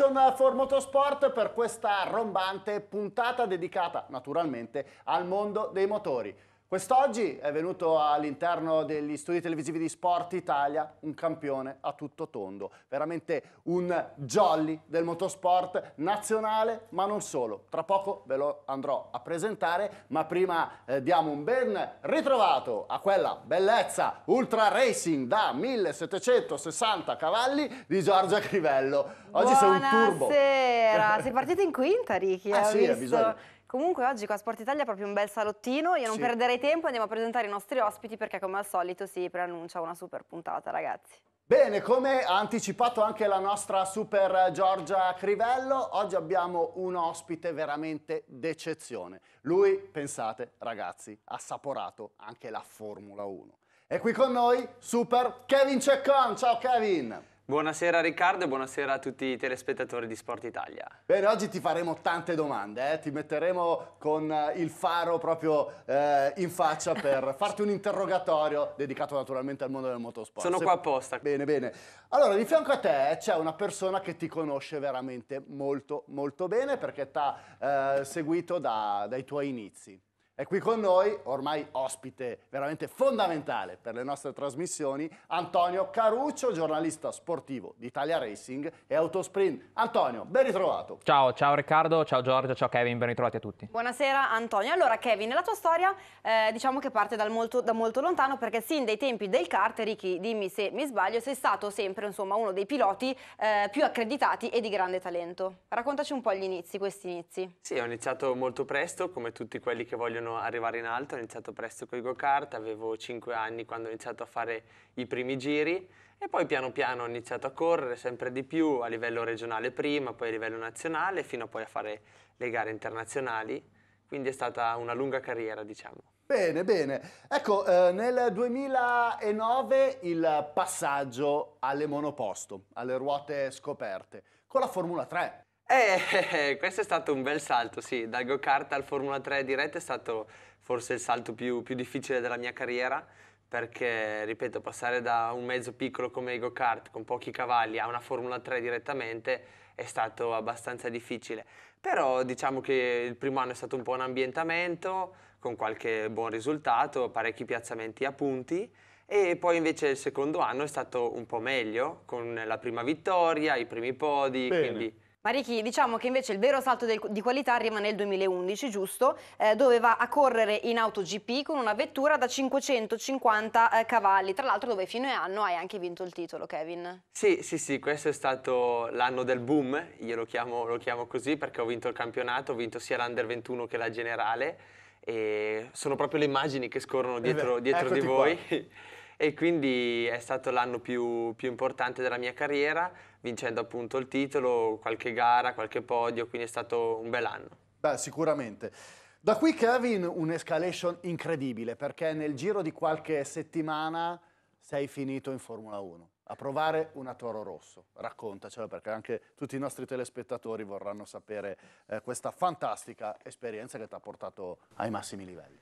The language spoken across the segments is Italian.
Passion for Motorsport per questa rombante puntata dedicata naturalmente al mondo dei motori. Quest'oggi è venuto all'interno degli studi televisivi di Sport Italia un campione a tutto tondo, veramente un jolly del motorsport nazionale, ma non solo. Tra poco ve lo andrò a presentare, ma prima eh, diamo un ben ritrovato a quella bellezza ultra racing da 1760 cavalli di Giorgia Crivello. Oggi Buonasera. sei un turbo. Buonasera, sei partito in quinta, Ricky. Eh sì, visto. bisogno. Comunque oggi qua a Sport Italia è proprio un bel salottino, io non sì. perderei tempo, andiamo a presentare i nostri ospiti perché come al solito si preannuncia una super puntata ragazzi. Bene, come ha anticipato anche la nostra super Giorgia Crivello, oggi abbiamo un ospite veramente d'eccezione. Lui, pensate ragazzi, ha saporato anche la Formula 1. E qui con noi Super Kevin Ceccon, ciao Kevin! Buonasera Riccardo e buonasera a tutti i telespettatori di Sport Italia. Bene, oggi ti faremo tante domande, eh? ti metteremo con eh, il faro proprio eh, in faccia per farti un interrogatorio dedicato naturalmente al mondo del motorsport. Sono Se... qua apposta. Bene, bene. Allora, di fianco a te eh, c'è una persona che ti conosce veramente molto, molto bene perché ti ha eh, seguito da, dai tuoi inizi. È qui con noi, ormai ospite veramente fondamentale per le nostre trasmissioni, Antonio Caruccio, giornalista sportivo di Italia Racing e Autosprint. Antonio, ben ritrovato. Ciao, ciao Riccardo, ciao Giorgio, ciao Kevin, ben ritrovati a tutti. Buonasera Antonio. Allora Kevin, la tua storia eh, diciamo che parte molto, da molto lontano perché sin dai tempi del kart, Ricky, dimmi se mi sbaglio, sei stato sempre insomma, uno dei piloti eh, più accreditati e di grande talento. Raccontaci un po' gli inizi, questi inizi. Sì, ho iniziato molto presto, come tutti quelli che vogliono vogliono arrivare in alto, ho iniziato presto con i go-kart, avevo 5 anni quando ho iniziato a fare i primi giri e poi piano piano ho iniziato a correre sempre di più a livello regionale prima, poi a livello nazionale, fino a poi a fare le gare internazionali, quindi è stata una lunga carriera diciamo. Bene, bene. Ecco, eh, nel 2009 il passaggio alle monoposto, alle ruote scoperte, con la Formula 3. Eh, questo è stato un bel salto, sì, dal go-kart al Formula 3 diretto è stato forse il salto più, più difficile della mia carriera perché, ripeto, passare da un mezzo piccolo come i go-kart con pochi cavalli a una Formula 3 direttamente è stato abbastanza difficile. Però diciamo che il primo anno è stato un buon ambientamento, con qualche buon risultato, parecchi piazzamenti a punti, e poi invece il secondo anno è stato un po' meglio, con la prima vittoria, i primi podi, Bene. quindi ma diciamo che invece il vero salto del, di qualità arriva nel 2011, giusto? Eh, dove va a correre in AutoGP con una vettura da 550 eh, cavalli, tra l'altro dove fino a anno hai anche vinto il titolo, Kevin. Sì, sì, sì, questo è stato l'anno del boom, io lo chiamo, lo chiamo così perché ho vinto il campionato, ho vinto sia l'Under 21 che la Generale e sono proprio le immagini che scorrono eh dietro, dietro ecco di voi. Qua. e quindi è stato l'anno più, più, importante della mia carriera, vincendo appunto il titolo, qualche gara, qualche podio, quindi è stato un bel anno. Beh, sicuramente. Da qui Kevin un'escalation incredibile perché nel giro di qualche settimana sei finito in Formula 1 a provare una Toro Rosso. Raccontacelo perché anche tutti i nostri telespettatori vorranno sapere eh, questa fantastica esperienza che ti ha portato ai massimi livelli.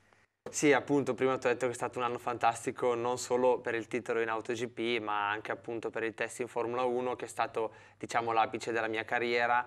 Sì, appunto, prima ti ho detto che è stato un anno fantastico non solo per il titolo in AutoGP, ma anche appunto per il test in Formula 1, che è stato, diciamo, l'apice della mia carriera,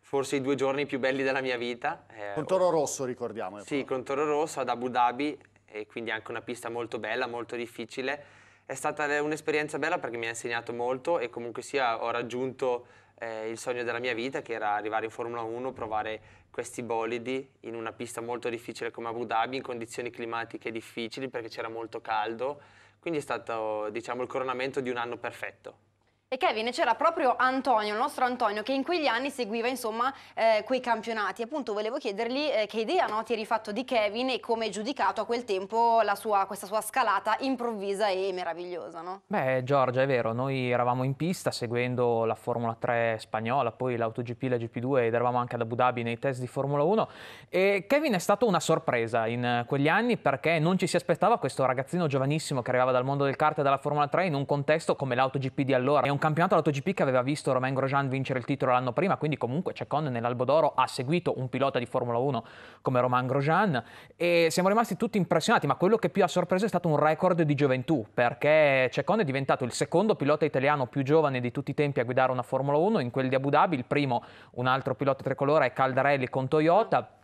forse i due giorni più belli della mia vita. Eh, con Toro Rosso, ricordiamo. Eh, sì, con Toro Rosso ad Abu Dhabi, e quindi anche una pista molto bella, molto difficile. È stata eh, un'esperienza bella perché mi ha insegnato molto e comunque sia ho raggiunto eh, il sogno della mia vita che era arrivare in Formula 1, provare questi bolidi in una pista molto difficile come Abu Dhabi, in condizioni climatiche difficili perché c'era molto caldo, quindi è stato diciamo, il coronamento di un anno perfetto. E Kevin, c'era proprio Antonio, il nostro Antonio, che in quegli anni seguiva insomma eh, quei campionati. Appunto volevo chiedergli eh, che idea no, ti eri fatto di Kevin e come hai giudicato a quel tempo sua, questa sua scalata improvvisa e meravigliosa. No? Beh Giorgia, è vero, noi eravamo in pista seguendo la Formula 3 spagnola, poi l'AutoGP, la GP2 ed eravamo anche ad Abu Dhabi nei test di Formula 1 e Kevin è stato una sorpresa in eh, quegli anni perché non ci si aspettava questo ragazzino giovanissimo che arrivava dal mondo del kart e dalla Formula 3 in un contesto come l'AutoGP di allora. È un campionato della AutoGP che aveva visto Romain Grosjean vincere il titolo l'anno prima, quindi comunque Cecon d'Oro ha seguito un pilota di Formula 1 come Romain Grosjean e siamo rimasti tutti impressionati, ma quello che più ha sorpreso è stato un record di gioventù, perché Cecon è diventato il secondo pilota italiano più giovane di tutti i tempi a guidare una Formula 1, in quel di Abu Dhabi il primo un altro pilota tricolore è Caldarelli con Toyota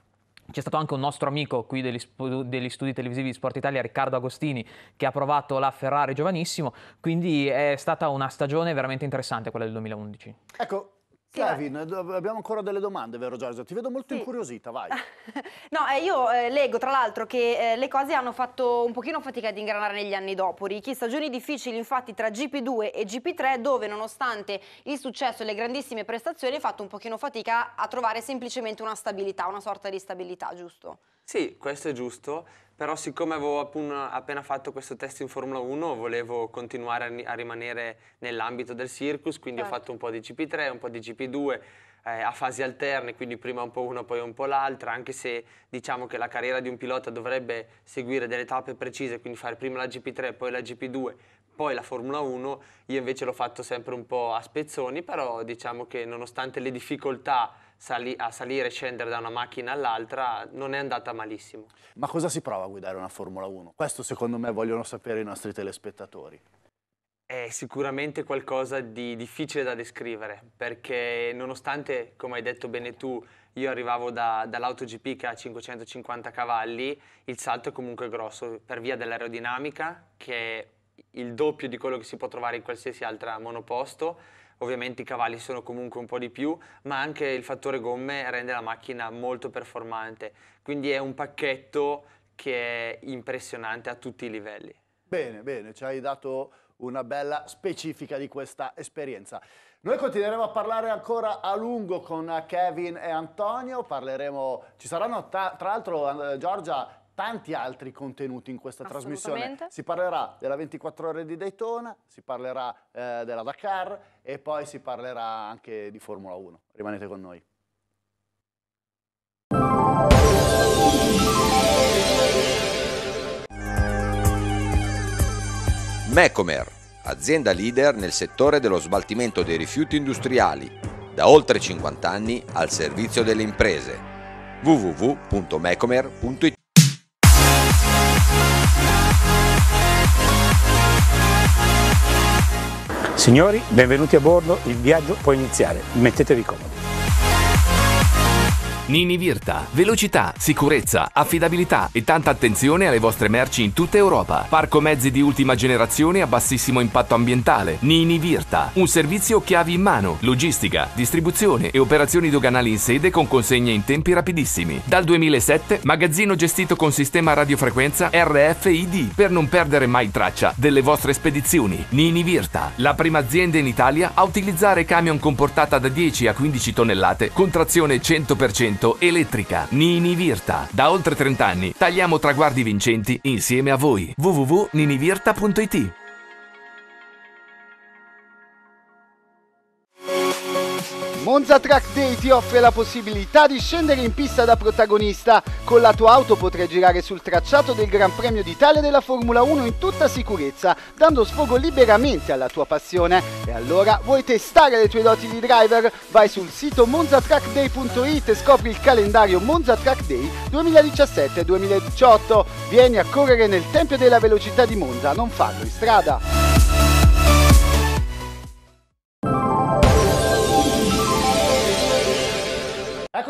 c'è stato anche un nostro amico qui degli, degli, studi televisivi di Sport Italia, Riccardo Agostini, che ha provato la Ferrari giovanissimo, quindi è stata una stagione veramente interessante quella del 2011. Ecco, Kevin, abbiamo ancora delle domande, vero Giorgio? Ti vedo molto sì. incuriosita, vai. no, eh, io eh, leggo tra l'altro che eh, le cose hanno fatto un pochino fatica ad ingranare negli anni dopo. Ricchi, stagioni difficili infatti tra GP2 e GP3 dove nonostante il successo e le grandissime prestazioni ha fatto un pochino fatica a trovare semplicemente una stabilità, una sorta di stabilità, giusto? Sì, questo è giusto però siccome avevo appena fatto questo test in Formula 1 volevo continuare a rimanere nell'ambito del circus, quindi certo. ho fatto un po' di gp 3 un po' di gp 2 eh, a fasi alterne, quindi prima un po' uno poi un po' l'altra, anche se diciamo che la carriera di un pilota dovrebbe seguire delle tappe precise, quindi fare prima la GP3 poi la GP2 poi la Formula 1 io invece l'ho fatto sempre un po' a spezzoni, però diciamo che nonostante le difficoltà sali a salire e scendere da una macchina all'altra non è andata malissimo. Ma cosa si prova a guidare una Formula 1? Questo secondo me vogliono sapere i nostri telespettatori. È sicuramente qualcosa di difficile da descrivere, perché nonostante, come hai detto bene tu, io arrivavo da, dall'AutoGP che ha 550 cavalli, il salto è comunque grosso per via dell'aerodinamica che il doppio di quello che si può trovare in qualsiasi altra monoposto. Ovviamente i cavalli sono comunque un po' di più, ma anche il fattore gomme rende la macchina molto performante. Quindi è un pacchetto che è impressionante a tutti i livelli. Bene, bene, ci hai dato una bella specifica di questa esperienza. Noi continueremo a parlare ancora a lungo con Kevin e Antonio, parleremo, ci saranno tra, tra l'altro eh, Giorgia tanti altri contenuti in questa trasmissione. Si parlerà della 24 ore di Daytona, si parlerà eh, della Dakar e poi si parlerà anche di Formula 1. Rimanete con noi. Mecomer, azienda leader nel settore dello sbaltimento dei rifiuti industriali, da oltre 50 anni al servizio delle imprese. www.mecomer.it Signori, benvenuti a bordo, il viaggio può iniziare, mettetevi comodi. Nini Virta. Velocità, sicurezza, affidabilità e tanta attenzione alle vostre merci in tutta Europa. Parco mezzi di ultima generazione a bassissimo impatto ambientale. Nini Virta. Un servizio chiavi in mano, logistica, distribuzione e operazioni doganali in sede con consegne in tempi rapidissimi. Dal 2007, magazzino gestito con sistema radiofrequenza RFID per non perdere mai traccia delle vostre spedizioni. Nini Virta, la prima azienda in Italia a utilizzare camion con portata da 10 a 15 tonnellate con trazione 100% 100% elettrica. Nini Virta. Da oltre 30 anni tagliamo traguardi vincenti insieme a voi. www.ninivirta.it Monza Track Day ti offre la possibilità di scendere in pista da protagonista. Con la tua auto potrai girare sul tracciato del Gran Premio d'Italia della Formula 1 in tutta sicurezza, dando sfogo liberamente alla tua passione. E allora vuoi testare le tue doti di driver? Vai sul sito monzatrackday.it e scopri il calendario Monza Track Day 2017-2018. Vieni a correre nel Tempio della Velocità di Monza, non farlo in strada.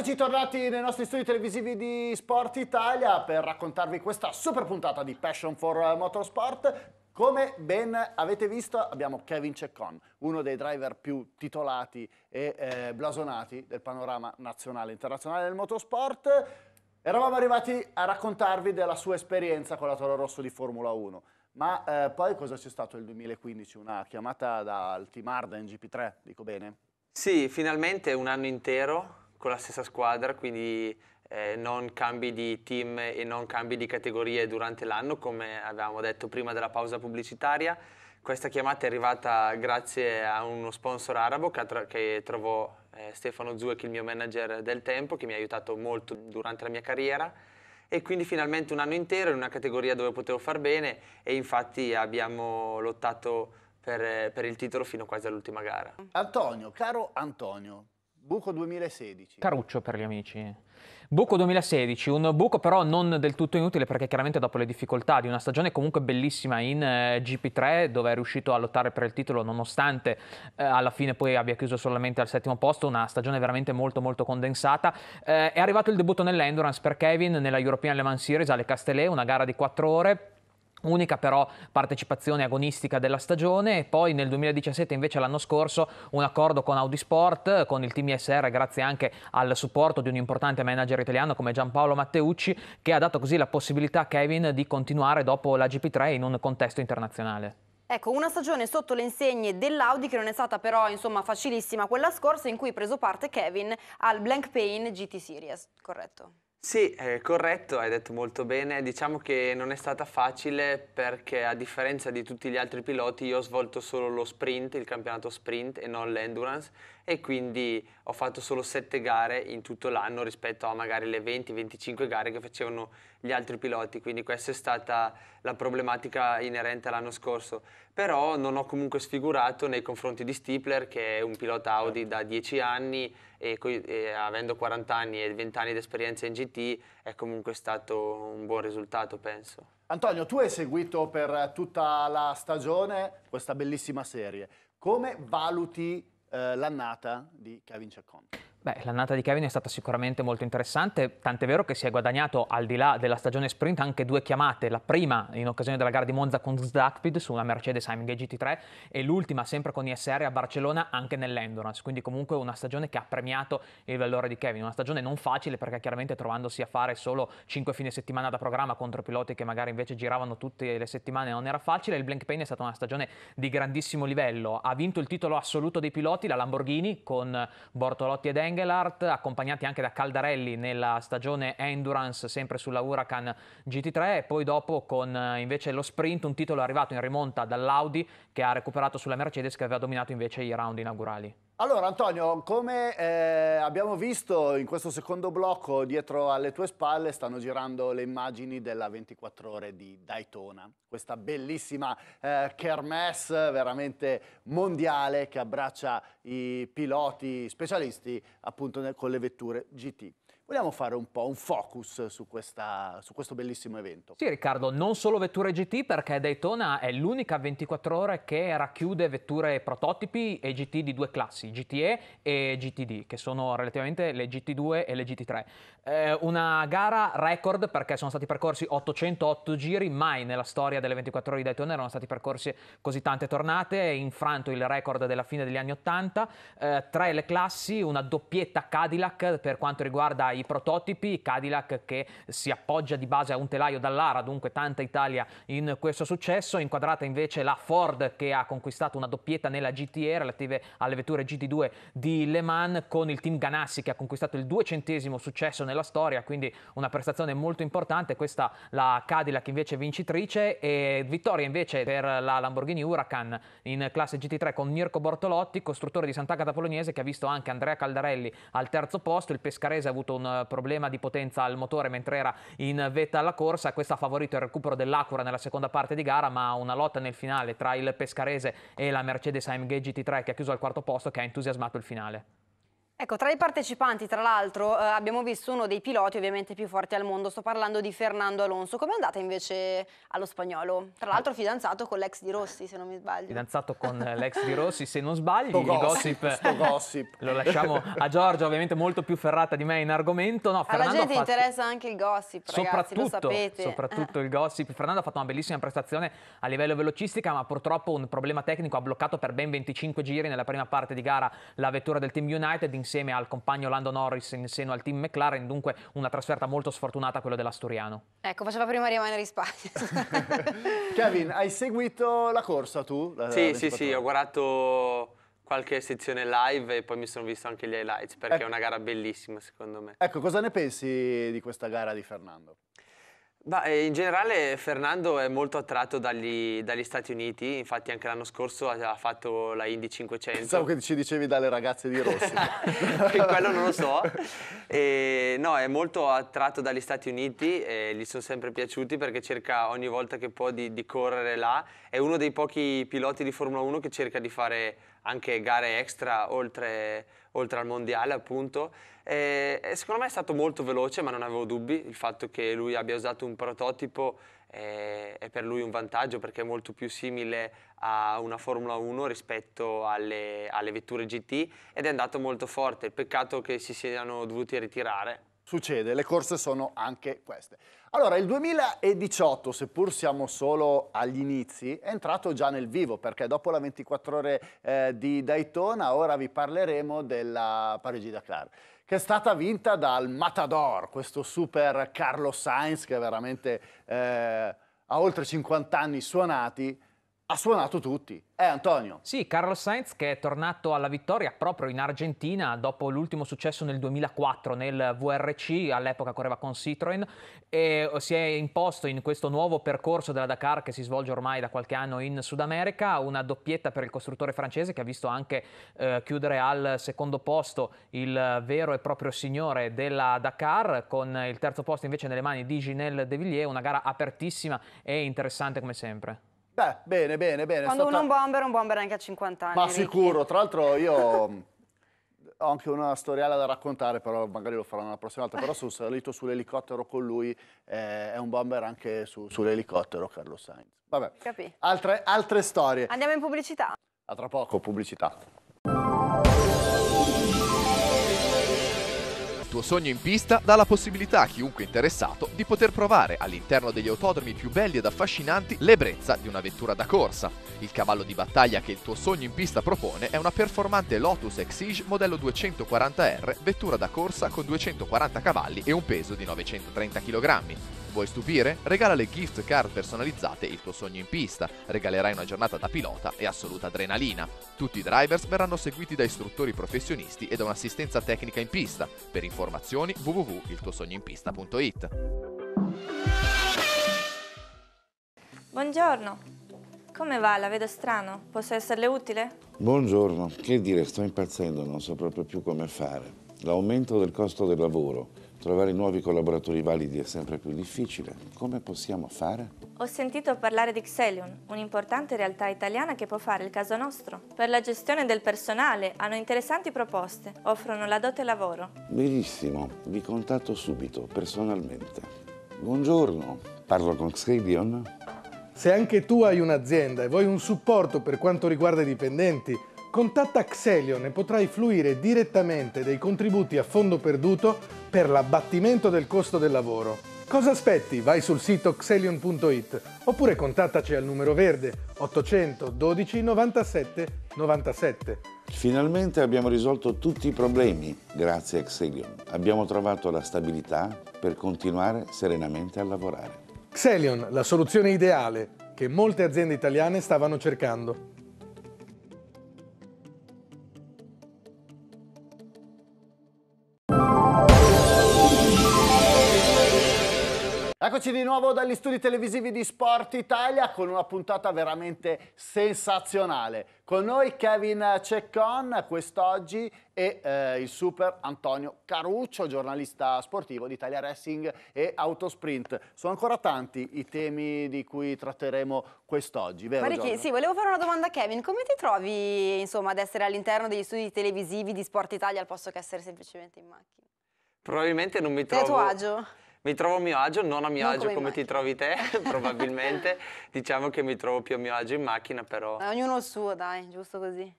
Eccoci tornati nei nostri studi televisivi di Sport Italia per raccontarvi questa super puntata di Passion for Motorsport. Come ben avete visto abbiamo Kevin Ceccon, uno dei driver più titolati e eh, blasonati del panorama nazionale e internazionale del motorsport. Eravamo arrivati a raccontarvi della sua esperienza con la Toro Rosso di Formula 1, ma eh, poi cosa c'è stato nel 2015? Una chiamata dal team Arda in GP3, dico bene? Sì, finalmente un anno intero con la stessa squadra, quindi eh, non cambi di team e non cambi di categorie durante l'anno, come avevamo detto prima della pausa pubblicitaria. Questa chiamata è arrivata grazie a uno sponsor arabo che, tra che trovò eh, Stefano Zuek, il mio manager del tempo, che mi ha aiutato molto durante la mia carriera e quindi finalmente un anno intero in una categoria dove potevo far bene e infatti abbiamo lottato per, per il titolo fino quasi all'ultima gara. Antonio, caro Antonio, Buco 2016. Caruccio per gli amici. Buco 2016, un buco però non del tutto inutile perché chiaramente dopo le difficoltà di una stagione comunque bellissima in eh, GP3 dove è riuscito a lottare per il titolo nonostante eh, alla fine poi abbia chiuso solamente al settimo posto, una stagione veramente molto molto condensata. Eh, è arrivato il debutto nell'endurance per Kevin nella European Le Mans Series alle Castellet, una gara di 4 ore Unica però partecipazione agonistica della stagione e poi nel 2017 invece l'anno scorso un accordo con Audi Sport, con il team ISR grazie anche al supporto di un importante manager italiano come Giampaolo Matteucci che ha dato così la possibilità a Kevin di continuare dopo la GP3 in un contesto internazionale. Ecco, una stagione sotto le insegne dell'Audi che non è stata però insomma facilissima quella scorsa in cui ha preso parte Kevin al Blank Pain GT Series, corretto? Sì, eh, corretto, hai detto molto bene. Diciamo che non è stata facile perché a differenza di tutti gli altri piloti io ho svolto solo lo sprint, il campionato sprint e non l'endurance e quindi ho fatto solo 7 gare in tutto l'anno rispetto a magari le 20-25 gare che facevano gli altri piloti, quindi questa è stata la problematica inerente all'anno scorso. Però non ho comunque sfigurato nei confronti di Stipler che è un pilota certo. Audi da 10 anni e, e avendo 40 anni e 20 anni di esperienza in GT è comunque stato un buon risultato penso. Antonio, tu hai seguito per tutta la stagione questa bellissima serie. Come valuti eh, l'annata di Kevin Chacon. Beh, l'annata di Kevin è stata sicuramente molto interessante, tant'è vero che si è guadagnato al di là della stagione sprint anche due chiamate, la prima in occasione della gara di Monza con Zdakpid su una Mercedes AMG GT3 e l'ultima sempre con ISR a Barcellona anche nell'Endurance, quindi comunque una stagione che ha premiato il valore di Kevin, una stagione non facile perché chiaramente trovandosi a fare solo 5 fine settimana da programma contro piloti che magari invece giravano tutte le settimane non era facile, il Blank Pain è stata una stagione di grandissimo livello, ha vinto il titolo assoluto dei piloti la Lamborghini con Bortolotti ed Engel, Engelhardt, accompagnati anche da Caldarelli nella stagione Endurance, sempre sulla Huracan GT3, e poi dopo con eh, invece lo sprint, un titolo arrivato in rimonta dall'Audi che ha recuperato sulla Mercedes che aveva dominato invece i round inaugurali. Allora Antonio, come eh, abbiamo visto in questo secondo blocco, dietro alle tue spalle stanno girando le immagini della 24 ore di Daytona, questa bellissima eh, kermesse veramente mondiale che abbraccia i piloti specialisti appunto con le vetture GT. Vogliamo fare un po' un focus su, questa, su questo bellissimo evento. Sì Riccardo, non solo vetture GT perché Daytona è l'unica 24 ore che racchiude vetture prototipi e GT di due classi, GTE e GTD, che sono relativamente le GT2 e le GT3. Eh, una gara record perché sono stati percorsi 808 giri, mai nella storia delle 24 ore di Daytona erano stati percorsi così tante tornate, infranto il record della fine degli anni 80, eh, tre le classi, una doppietta Cadillac per quanto riguarda i prototipi Cadillac che si appoggia di base a un telaio dall'Ara, dunque tanta Italia in questo successo, inquadrata invece la Ford che ha conquistato una doppietta nella GTE relative alle vetture GT2 di Le Mans con il team Ganassi che ha conquistato il duecentesimo successo nella storia, quindi una prestazione molto importante, questa la Cadillac invece vincitrice e vittoria invece per la Lamborghini Huracan in classe GT3 con Mirko Bortolotti, costruttore di Sant'Agata Polognese che ha visto anche Andrea Caldarelli al terzo posto, il pescarese ha avuto un eh, problema di potenza al motore mentre era in vetta alla corsa. Questo ha favorito il recupero dell'Acura nella seconda parte di gara, ma una lotta nel finale tra il Pescarese e la Mercedes AMG GT3 che ha chiuso al quarto posto che ha entusiasmato il finale. Ecco, tra i partecipanti, tra l'altro, eh, abbiamo visto uno dei piloti ovviamente più forti al mondo, sto parlando di Fernando Alonso. Come è andata invece allo spagnolo? Tra l'altro eh. fidanzato con l'ex di Rossi, se non mi sbaglio. Fidanzato con eh, l'ex di Rossi, se non sbaglio. Sto gossip, sto gossip. Lo lasciamo a Giorgia, ovviamente molto più ferrata di me in argomento. No, Alla gente fatto... interessa anche il gossip, ragazzi, soprattutto, lo sapete. Soprattutto eh. il gossip. Fernando ha fatto una bellissima prestazione a livello velocistica, ma purtroppo un problema tecnico ha bloccato per ben 25 giri nella prima parte di gara la vettura del Team United in insieme al compagno Lando Norris in seno al team McLaren, dunque una trasferta molto sfortunata quella dell'Asturiano. Ecco, faceva prima rimanere in Spagna. Kevin, hai seguito la corsa tu? La, sì, la sì, sì, ho guardato qualche sezione live e poi mi sono visto anche gli highlights perché ecco. è una gara bellissima secondo me. Ecco, cosa ne pensi di questa gara di Fernando? Beh, eh, in generale Fernando è molto attratto dagli, dagli Stati Uniti, infatti anche l'anno scorso ha fatto la Indy 500. Pensavo che ci dicevi dalle ragazze di Rossi. Quello non lo so. E, no, è molto attratto dagli Stati Uniti, e gli sono sempre piaciuti perché cerca ogni volta che può di, di correre là. È uno dei pochi piloti di Formula 1 che cerca di fare anche gare extra oltre, oltre al mondiale appunto. E, e secondo me è stato molto veloce, ma non avevo dubbi, il fatto che lui abbia usato un prototipo è, è per lui un vantaggio perché è molto più simile a una Formula 1 rispetto alle, alle vetture GT ed è andato molto forte, peccato che si siano dovuti ritirare. Succede, le corse sono anche queste. Allora, il 2018, seppur siamo solo agli inizi, è entrato già nel vivo, perché dopo la 24 ore eh, di Daytona, ora vi parleremo della Parigi-Dakar che è stata vinta dal Matador, questo super Carlo Sainz che veramente eh, ha oltre 50 anni suonati ha suonato tutti. Eh Antonio? Sì, Carlos Sainz che è tornato alla vittoria proprio in Argentina dopo l'ultimo successo nel 2004 nel VRC, all'epoca correva con Citroën e si è imposto in questo nuovo percorso della Dakar che si svolge ormai da qualche anno in Sud America, una doppietta per il costruttore francese che ha visto anche eh, chiudere al secondo posto il vero e proprio signore della Dakar con il terzo posto invece nelle mani di Ginelle De Villiers, una gara apertissima e interessante come sempre. Beh, bene, bene, bene. Quando stata... uno è un bomber, un bomber anche a 50 anni. Ma Ricky. sicuro, tra l'altro io mm, ho anche una storiella da raccontare, però magari lo farò una prossima volta. Però sono salito sull'elicottero con lui, eh, è un bomber anche su, sull'elicottero Carlo Sainz. Vabbè, Capì. Altre, altre storie. Andiamo in pubblicità. A tra poco, pubblicità. tuo sogno in pista dà la possibilità a chiunque interessato di poter provare all'interno degli autodromi più belli ed affascinanti l'ebbrezza di una vettura da corsa. Il cavallo di battaglia che il tuo sogno in pista propone è una performante Lotus Exige modello 240R, vettura da corsa con 240 cavalli e un peso di 930 kg. Vuoi stupire? Regala le gift card personalizzate il tuo sogno in pista, regalerai una giornata da pilota e assoluta adrenalina. Tutti i drivers verranno seguiti da istruttori professionisti e da un'assistenza tecnica in pista. Per informazioni www.iltuosognoinpista.it Buongiorno, come va? La vedo strano, posso esserle utile? Buongiorno, che dire, sto impazzendo, non so proprio più come fare. L'aumento del costo del lavoro, trovare nuovi collaboratori validi è sempre più difficile. Come possiamo fare? Ho sentito parlare di Xelion, un'importante realtà italiana che può fare il caso nostro. Per la gestione del personale hanno interessanti proposte, offrono la dote lavoro. Benissimo, vi contatto subito, personalmente. Buongiorno, parlo con Xelion? Se anche tu hai un'azienda e vuoi un supporto per quanto riguarda i dipendenti, Contatta Xelion e potrai fluire direttamente dei contributi a fondo perduto per l'abbattimento del costo del lavoro. Cosa aspetti? Vai sul sito xelion.it oppure contattaci al numero verde 812 97 97. Finalmente abbiamo risolto tutti i problemi grazie a Xelion. Abbiamo trovato la stabilità per continuare serenamente a lavorare. Xelion, la soluzione ideale che molte aziende italiane stavano cercando. Eccoci di nuovo dagli studi televisivi di Sport Italia con una puntata veramente sensazionale. Con noi Kevin Ceccon quest'oggi e eh, il super Antonio Caruccio, giornalista sportivo di Italia Racing e Autosprint. Sono ancora tanti i temi di cui tratteremo quest'oggi, vero Marichi, sì, volevo fare una domanda a Kevin. Come ti trovi insomma, ad essere all'interno degli studi televisivi di Sport Italia al posto che essere semplicemente in macchina? Probabilmente non mi trovo... Tatuaggio? Mi trovo a mio agio, non a mio non agio come, come ti trovi te, probabilmente. diciamo che mi trovo più a mio agio in macchina, però... Ognuno il suo, dai, giusto così.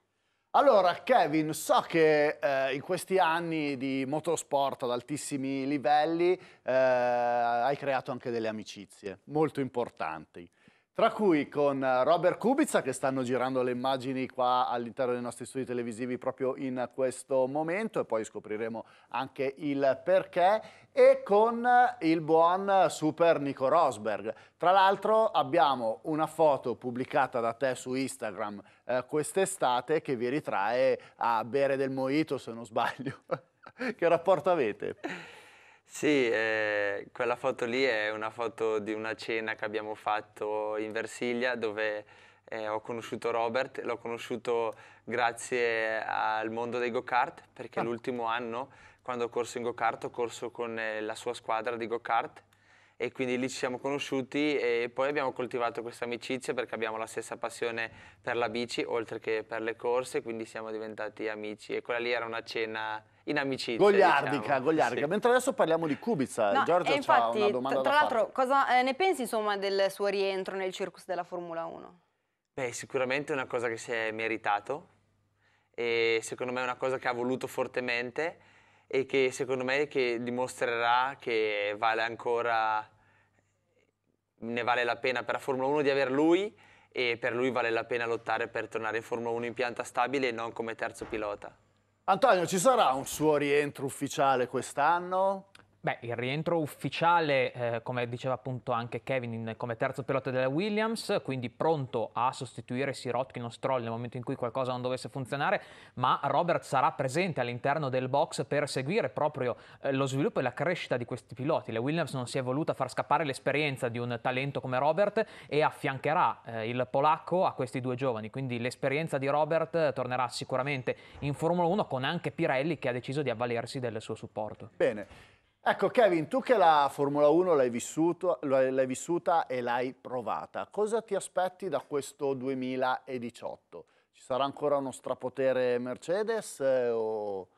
Allora, Kevin, so che eh, in questi anni di motorsport ad altissimi livelli eh, hai creato anche delle amicizie molto importanti. Tra cui con eh, Robert Kubica che stanno girando le immagini qua all'interno dei nostri studi televisivi proprio in questo momento e poi scopriremo anche il perché e con eh, il buon super Nico Rosberg. Tra l'altro abbiamo una foto pubblicata da te su Instagram eh, quest'estate che vi ritrae a bere del mojito se non sbaglio. che rapporto avete? Sì, eh, quella foto lì è una foto di una cena che abbiamo fatto in Versilia dove eh, ho conosciuto Robert, l'ho conosciuto grazie al mondo dei go-kart perché ah. l'ultimo anno quando ho corso in go-kart ho corso con eh, la sua squadra di go-kart e quindi lì ci siamo conosciuti e poi abbiamo coltivato questa amicizia perché abbiamo la stessa passione per la bici oltre che per le corse, quindi siamo diventati amici e quella lì era una cena in amicizia. Gogliardica, diciamo. gogliardica. Sì. Mentre adesso parliamo di Kubica. No, Giorgia infatti, una domanda Tra l'altro, cosa eh, ne pensi insomma, del suo rientro nel circus della Formula 1? Beh, sicuramente è una cosa che si è meritato e secondo me è una cosa che ha voluto fortemente e che secondo me che dimostrerà che vale ancora, ne vale la pena per la Formula 1 di aver lui e per lui vale la pena lottare per tornare in Formula 1 in pianta stabile e non come terzo pilota. Antonio, ci sarà un suo rientro ufficiale quest'anno? Beh, il rientro ufficiale, eh, come diceva appunto anche Kevin, in, come terzo pilota della Williams, quindi pronto a sostituire Sirotkin o Stroll nel momento in cui qualcosa non dovesse funzionare, ma Robert sarà presente all'interno del box per seguire proprio eh, lo sviluppo e la crescita di questi piloti. La Williams non si è voluta far scappare l'esperienza di un talento come Robert e affiancherà eh, il polacco a questi due giovani, quindi l'esperienza di Robert tornerà sicuramente in Formula 1 con anche Pirelli che ha deciso di avvalersi del suo supporto. Bene. Ecco Kevin, tu che la Formula 1 l'hai, vissuta e l'hai provata, cosa ti aspetti da questo 2018? Ci sarà ancora uno strapotere Mercedes eh, o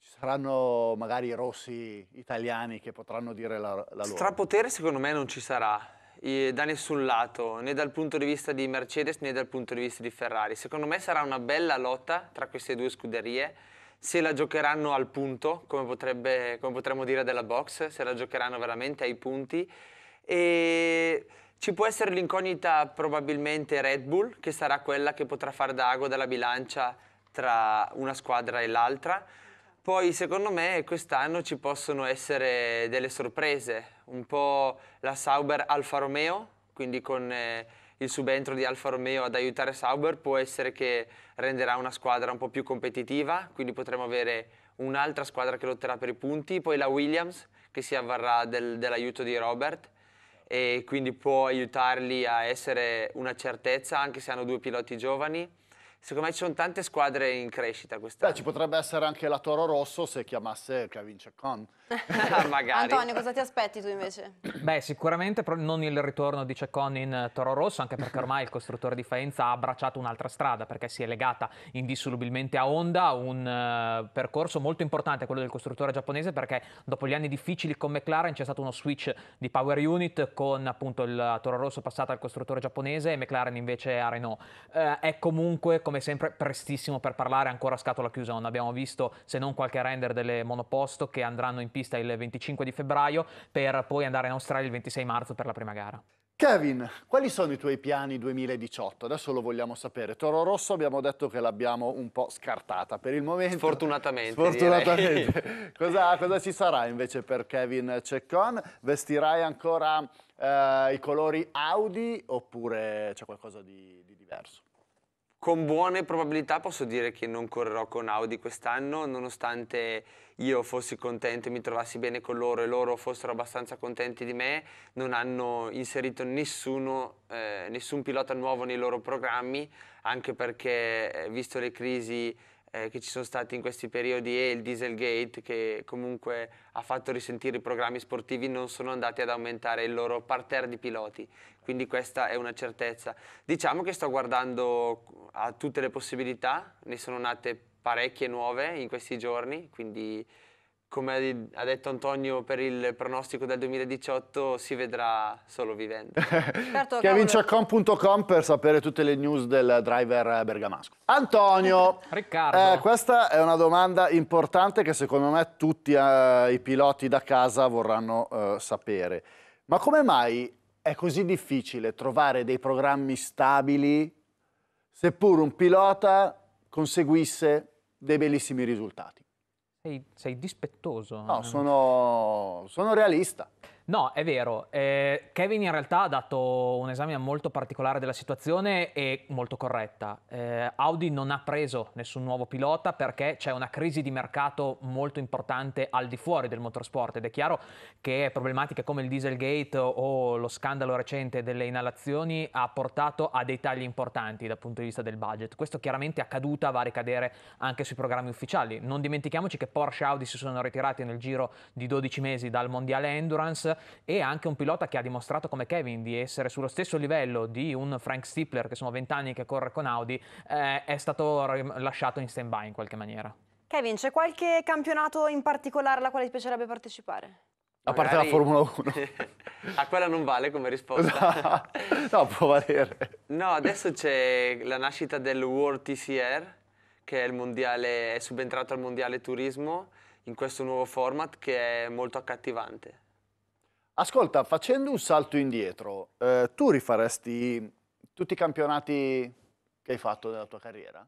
ci saranno magari i rossi italiani che potranno dire la, la loro? Strapotere secondo me non ci sarà da nessun lato, né dal punto di vista di Mercedes né dal punto di vista di Ferrari. Secondo me sarà una bella lotta tra queste due scuderie se la giocheranno al punto, come, potrebbe, come potremmo dire della box, se la giocheranno veramente ai punti. E ci può essere l'incognita probabilmente Red Bull, che sarà quella che potrà far ago della bilancia tra una squadra e l'altra. Poi secondo me quest'anno ci possono essere delle sorprese, un po' la Sauber Alfa Romeo, quindi con... Eh, il subentro di Alfa Romeo ad aiutare Sauber può essere che renderà una squadra un po' più competitiva, quindi potremo avere un'altra squadra che lotterà per i punti, poi la Williams che si avvarrà del, dell'aiuto di Robert e quindi può aiutarli a essere una certezza anche se hanno due piloti giovani. Secondo me ci sono tante squadre in crescita quest'anno. Beh, ci potrebbe essere anche la Toro Rosso se chiamasse Kevin Chacon. Ah, Antonio, cosa ti aspetti tu invece? Beh, sicuramente non il ritorno di Ceccon in Toro Rosso, anche perché ormai il costruttore di Faenza ha abbracciato un'altra strada, perché si è legata indissolubilmente a Honda, un uh, percorso molto importante quello del costruttore giapponese, perché dopo gli anni difficili con McLaren c'è stato uno switch di power unit con appunto il Toro Rosso passato al costruttore giapponese e McLaren invece a Renault. Uh, è comunque, come sempre, prestissimo per parlare, ancora a scatola chiusa, non abbiamo visto se non qualche render delle monoposto che andranno in pista pista il 25 di febbraio per poi andare in Australia il 26 marzo per la prima gara. Kevin, quali sono i tuoi piani 2018? Adesso lo vogliamo sapere. Toro Rosso abbiamo detto che l'abbiamo un po' scartata per il momento. Sfortunatamente. Sfortunatamente. Cosa, cosa, ci sarà invece per Kevin Ceccon? Vestirai ancora eh, i colori Audi oppure c'è qualcosa di, di diverso? con buone probabilità posso dire che non correrò con Audi quest'anno, nonostante io fossi contento e mi trovassi bene con loro e loro fossero abbastanza contenti di me, non hanno inserito nessuno, eh, nessun pilota nuovo nei loro programmi, anche perché eh, visto le crisi eh, che ci sono state in questi periodi e il Dieselgate che comunque ha fatto risentire i programmi sportivi non sono andati ad aumentare il loro parterre di piloti, quindi questa è una certezza. Diciamo che sto guardando ha tutte le possibilità, ne sono nate parecchie nuove in questi giorni, quindi come ha detto Antonio per il pronostico del 2018 si vedrà solo vivendo. certo, Chiavinciacom.com per sapere tutte le news del driver bergamasco. Antonio, Riccardo. Eh, questa è una domanda importante che secondo me tutti eh, i piloti da casa vorranno eh, sapere. Ma come mai è così difficile trovare dei programmi stabili seppur un pilota conseguisse dei bellissimi risultati. Sei, sei dispettoso. No, sono, sono realista. No, è vero. Eh, Kevin in realtà ha dato un esame molto particolare della situazione e molto corretta. Eh, Audi non ha preso nessun nuovo pilota perché c'è una crisi di mercato molto importante al di fuori del motorsport ed è chiaro che problematiche come il Dieselgate o lo scandalo recente delle inalazioni ha portato a dei tagli importanti dal punto di vista del budget. Questo chiaramente è accaduta va a ricadere anche sui programmi ufficiali. Non dimentichiamoci che Porsche e Audi si sono ritirati nel giro di 12 mesi dal Mondiale Endurance e anche un pilota che ha dimostrato come Kevin di essere sullo stesso livello di un Frank Stipler che sono vent'anni che corre con Audi eh, è stato lasciato in stand by in qualche maniera. Kevin, c'è qualche campionato in particolare alla quale ti piacerebbe partecipare? A parte Magari... la Formula 1. a quella non vale come risposta. no, può valere. No, adesso c'è la nascita del World TCR, che è, mondiale, è subentrato al Mondiale Turismo in questo nuovo format che è molto accattivante. Ascolta, facendo un salto indietro, eh, tu rifaresti tutti i campionati che hai fatto nella tua carriera?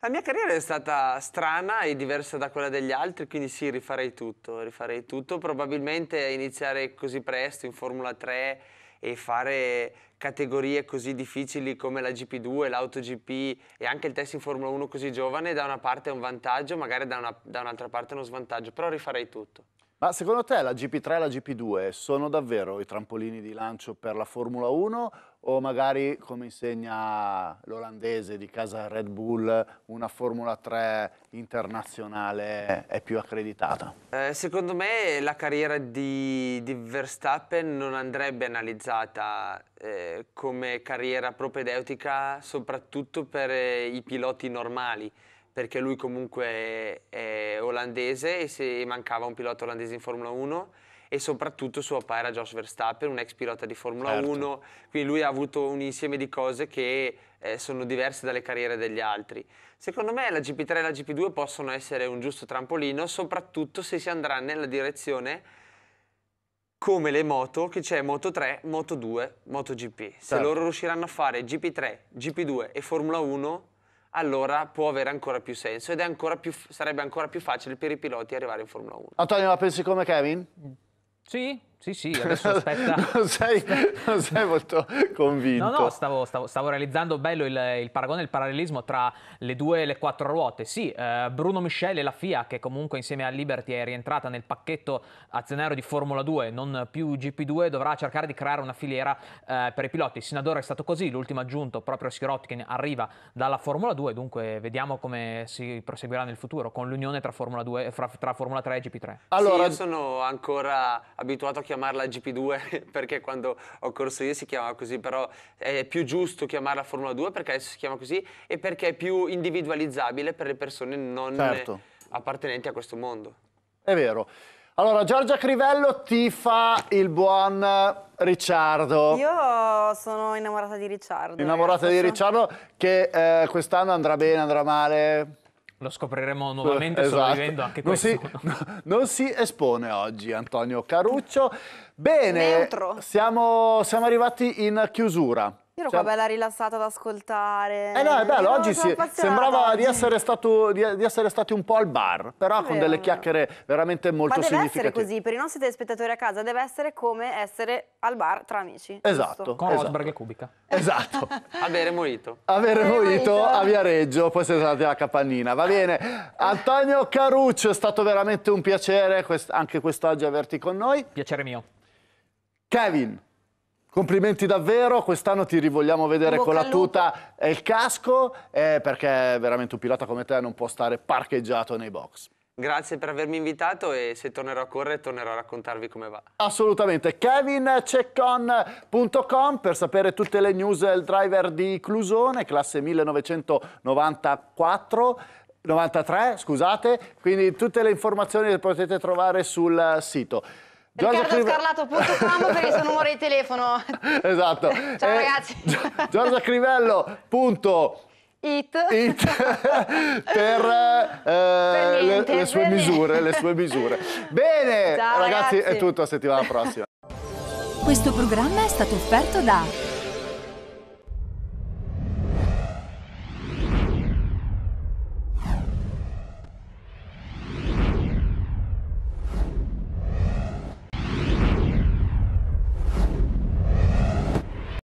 La mia carriera è stata strana e diversa da quella degli altri, quindi sì, rifarei tutto, rifarei tutto. Probabilmente iniziare così presto in Formula 3 e fare categorie così difficili come la GP2, l'AutoGP e anche il test in Formula 1 così giovane, da una parte è un vantaggio, magari da, un'altra un parte è uno svantaggio, però rifarei tutto. Ma secondo te la GP3 e la GP2 sono davvero i trampolini di lancio per la Formula 1 o magari, come insegna l'olandese di casa Red Bull, una Formula 3 internazionale è più accreditata? Eh, secondo me la carriera di, di Verstappen non andrebbe analizzata eh, come carriera propedeutica soprattutto per eh, i piloti normali perché lui comunque è, olandese e se mancava un pilota olandese in Formula 1 e soprattutto suo papà era Josh Verstappen, un ex pilota di Formula certo. 1, quindi lui ha avuto un insieme di cose che eh, sono diverse dalle carriere degli altri. Secondo me la GP3 e la GP2 possono essere un giusto trampolino, soprattutto se si andrà nella direzione come le moto, che c'è Moto 3, Moto 2, Moto GP. Se certo. loro riusciranno a fare GP3, GP2 e Formula 1, allora può avere ancora più senso ed ancora più, sarebbe ancora più facile per i piloti arrivare in Formula 1. Antonio, la pensi come Kevin? Sì, sì, sì, adesso aspetta. non, sei, non, sei, molto convinto. No, no, stavo, stavo, stavo realizzando bello il, il paragone, il parallelismo tra le due e le quattro ruote. Sì, eh, Bruno Michel e la FIA, che comunque insieme a Liberty è rientrata nel pacchetto azionario di Formula 2, non più GP2, dovrà cercare di creare una filiera eh, per i piloti. Sino ad ora è stato così, l'ultimo aggiunto proprio Sirotkin arriva dalla Formula 2, dunque vediamo come si proseguirà nel futuro con l'unione tra Formula, 2, fra, tra Formula 3 e GP3. Allora, sì, io sono ancora abituato a chiamare chiamarla GP2 perché quando ho corso io si chiamava così, però è più giusto chiamarla Formula 2 perché adesso si chiama così e perché è più individualizzabile per le persone non certo. appartenenti a questo mondo. È vero. Allora, Giorgia Crivello ti fa il buon Ricciardo. Io sono innamorata di Ricciardo. Innamorata ragazzi. Eh. di Ricciardo che eh, quest'anno andrà bene, andrà male. Lo scopriremo nuovamente esatto. solo vivendo anche non questo. Si, non si espone oggi Antonio Caruccio. Bene, siamo, siamo arrivati in chiusura. Io ero cioè... qua bella rilassata ad ascoltare. Eh no, è bello, oggi si... sembrava Di, essere stato, di, di, essere stati un po' al bar, però con delle chiacchiere veramente molto significative. Ma deve significative. essere così, per i nostri telespettatori a casa deve essere come essere al bar tra amici. Esatto. Giusto? Con esatto. Osberg e Kubica. Esatto. Avere morito. Avere morito a Viareggio, poi siete andati alla capannina, va bene. Antonio Caruccio, è stato veramente un piacere quest anche quest'oggi averti con noi. Piacere mio. Kevin. Complimenti davvero, quest'anno ti rivogliamo vedere con la tuta e il casco eh, perché veramente un pilota come te non può stare parcheggiato nei box. Grazie per avermi invitato e se tornerò a correre tornerò a raccontarvi come va. Assolutamente, kevinceccon.com per sapere tutte le news del driver di Clusone, classe 1994. 93, scusate, quindi tutte le informazioni le potete trovare sul sito. RiccardoScarlato.com per il suo numero di telefono. Esatto. Ciao eh, ragazzi. Giorgiacrivello.com It. It. per, eh, per le, le, sue misure, le, sue misure, Bene, ragazzi, ragazzi, è tutto, a settimana prossima. Questo programma è stato offerto da